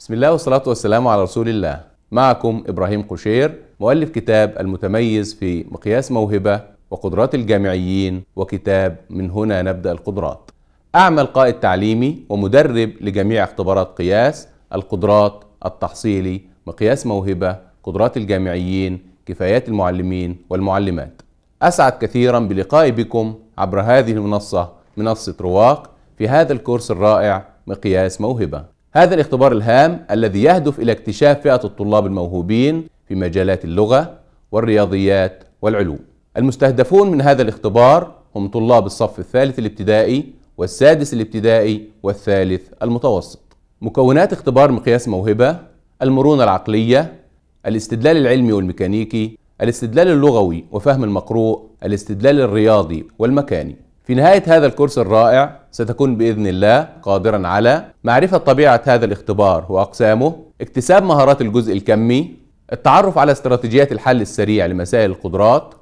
بسم الله والصلاة والسلام على رسول الله معكم إبراهيم قشير مؤلف كتاب المتميز في مقياس موهبة وقدرات الجامعيين وكتاب من هنا نبدأ القدرات أعمل قائد تعليمي ومدرب لجميع اختبارات قياس القدرات التحصيلي مقياس موهبة قدرات الجامعيين كفايات المعلمين والمعلمات أسعد كثيرا بلقائي بكم عبر هذه المنصة منصة رواق في هذا الكورس الرائع مقياس موهبة هذا الاختبار الهام الذي يهدف إلى اكتشاف فئة الطلاب الموهوبين في مجالات اللغة والرياضيات والعلوم المستهدفون من هذا الاختبار هم طلاب الصف الثالث الابتدائي والسادس الابتدائي والثالث المتوسط مكونات اختبار مقياس موهبة المرونة العقلية الاستدلال العلمي والميكانيكي الاستدلال اللغوي وفهم المقروء الاستدلال الرياضي والمكاني في نهاية هذا الكورس الرائع ستكون بإذن الله قادرا على معرفة طبيعة هذا الاختبار وأقسامه اكتساب مهارات الجزء الكمي التعرف على استراتيجيات الحل السريع لمسائل القدرات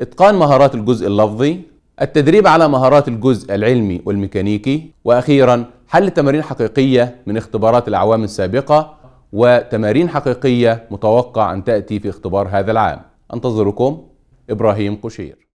إتقان مهارات الجزء اللفظي التدريب على مهارات الجزء العلمي والميكانيكي وأخيرا حل تمارين حقيقية من اختبارات الأعوام السابقة وتمارين حقيقية متوقع أن تأتي في اختبار هذا العام أنتظركم إبراهيم قشير